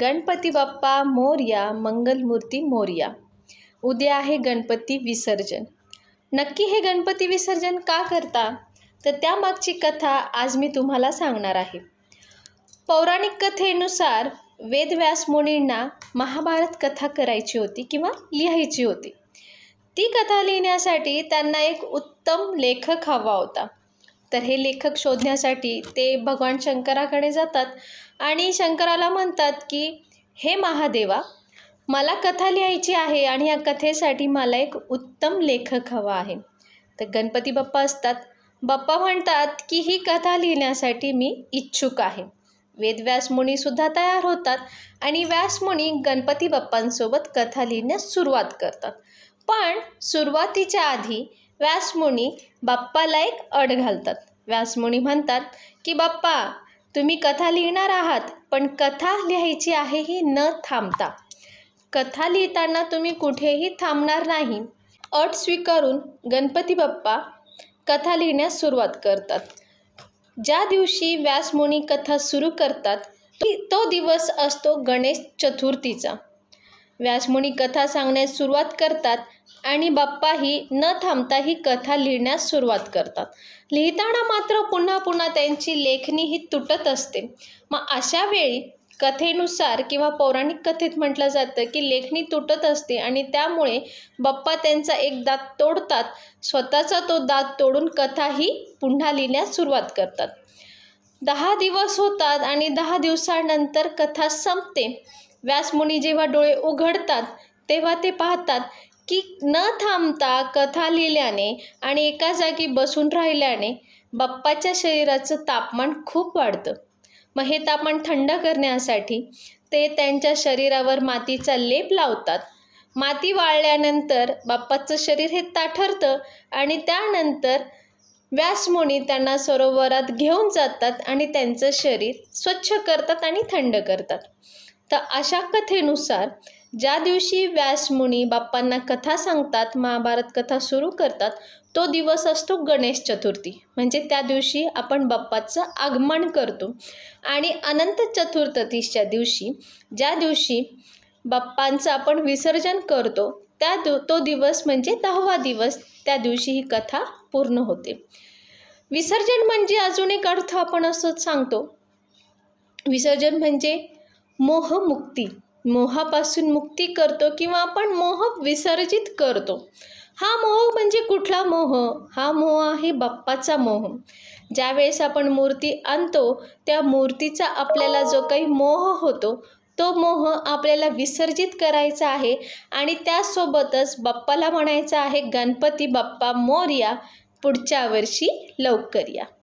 गणपती बाप्पा मोर्या मंगलमूर्ती मोर्या उद्या आहे गणपती विसर्जन नक्की हे गणपती विसर्जन का करता तर त्यामागची कथा आज मी तुम्हाला सांगणार आहे पौराणिक कथेनुसार वेदव्यास मुनींना महाभारत कथा करायची होती किंवा लिहायची होती ती कथा लिहिण्यासाठी त्यांना एक उत्तम लेखक हवा होता तर हे लेखक शोधण्यासाठी ते भगवान शंकराकडे जातात आणि शंकराला म्हणतात की हे महादेवा मला कथा लिहायची आहे आणि या कथेसाठी मला एक उत्तम लेखक हवा आहे तर गणपती बाप्पा असतात बाप्पा म्हणतात की ही कथा लिहिण्यासाठी मी इच्छुक आहे वेदव्यास सुद्धा तयार होतात आणि व्यासमुनी गणपती बाप्पांसोबत कथा लिहिण्यास सुरुवात करतात पण सुरुवातीच्या आधी व्यासमुनी बाप्पाला एक अड घालतात व्यासमुनी म्हणतात की बाप्पा तुम्ही कथा लिहिणार आहात पण कथा लिहायची आहे ही न थांबता कथा लिहिताना तुम्ही कुठेही थांबणार नाही अट स्वीकारून गणपती बाप्पा कथा लिहिण्यास सुरुवात करतात ज्या दिवशी व्यासमुनी कथा सुरू करतात तो दिवस असतो गणेश चतुर्थीचा व्यासमुनी कथा सांगण्यास सुरुवात करतात आणि बाप्पाही न थांबता ही कथा लिहिण्यास सुरुवात करतात लिहिताना मात्र पुन्हा पुन्हा त्यांची लेखणी ही तुटत असते मग अशा वेळी कथेनुसार किंवा पौराणिक कथेत म्हटलं जातं की लेखणी तुटत असते आणि त्यामुळे बाप्पा त्यांचा एक दात तोडतात स्वतःचा तो दात तोडून कथा ही पुन्हा लिहिण्यास सुरुवात करतात दहा दिवस होतात आणि दहा दिवसानंतर कथा संपते व्यासमुनी जेव्हा डोळे उघडतात तेव्हा ते पाहतात की न थांबता कथा लिहिल्याने आणि एका जागी बसून राहिल्याने बाप्पाच्या शरीराचं तापमान खूप वाढतं मग हे तापमान थंड करण्यासाठी ते त्यांच्या शरीरावर मातीचा लेप लावतात माती वाळल्यानंतर बाप्पाचं शरीर हे ताठरतं आणि त्यानंतर व्यासमुनी त्यांना सरोवरात घेऊन जातात आणि त्यांचं शरीर स्वच्छ करतात आणि थंड करतात तर अशा कथेनुसार ज्या दिवशी व्यासमुनी बाप्पांना कथा सांगतात महाभारत कथा सुरू करतात तो दिवस असतो गणेश चतुर्थी म्हणजे त्या दिवशी आपण बाप्पाचं आगमन करतो आणि अनंत चतुर्थीच्या दिवशी ज्या दिवशी बाप्पांचं आपण विसर्जन करतो त्या दिव तो दिवस म्हणजे दहावा दिवस त्या दिवशी ही कथा पूर्ण होते विसर्जन म्हणजे अजून एक अर्थ आपण असं सांगतो विसर्जन म्हणजे मोहमुक्ती मोहापासून मुक्ती करतो किंवा आपण मोह विसर्जित करतो हा मोह म्हणजे कुठला मोह हा मोह आहे बाप्पाचा मोह ज्यावेळेस आपण मूर्ती आणतो त्या मूर्तीचा आपल्याला जो काही मोह होतो तो मोह आपल्याला विसर्जित करायचा आहे आणि त्यासोबतच बाप्पाला म्हणायचा आहे गणपती बाप्पा मोर्या पुढच्या वर्षी लवकर या